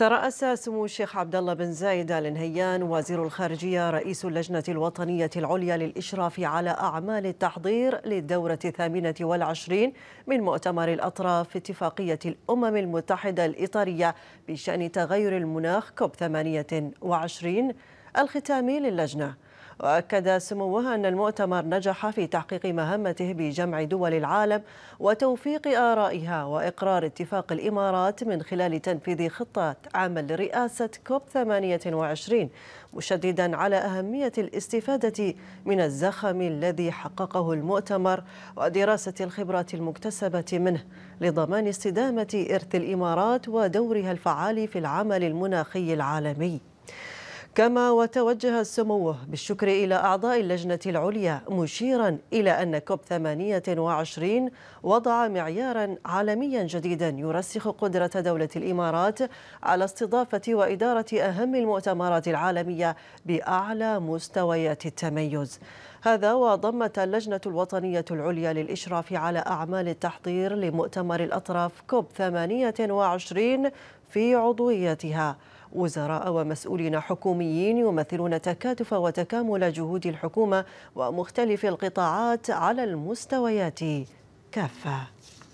ترأس سمو الشيخ عبد الله بن زايد آل نهيان وزير الخارجية رئيس اللجنة الوطنية العليا للإشراف على أعمال التحضير للدورة الثامنة والعشرين من مؤتمر الأطراف في اتفاقية الأمم المتحدة الإطارية بشأن تغير المناخ كوب 28 الختامي للجنة وأكد سموها أن المؤتمر نجح في تحقيق مهمته بجمع دول العالم وتوفيق آرائها وإقرار اتفاق الإمارات من خلال تنفيذ خطة عمل رئاسة كوب 28 مشددا على أهمية الاستفادة من الزخم الذي حققه المؤتمر ودراسة الخبرات المكتسبة منه لضمان استدامة إرث الإمارات ودورها الفعال في العمل المناخي العالمي كما وتوجه سموه بالشكر إلى أعضاء اللجنة العليا مشيرا إلى أن كوب 28 وضع معيارا عالميا جديدا يرسخ قدرة دولة الإمارات على استضافة وإدارة أهم المؤتمرات العالمية بأعلى مستويات التميز هذا وضمت اللجنة الوطنية العليا للإشراف على أعمال التحضير لمؤتمر الأطراف كوب 28 في عضويتها وزراء ومسؤولين حكوميين يمثلون تكاتف وتكامل جهود الحكومة ومختلف القطاعات على المستويات كافة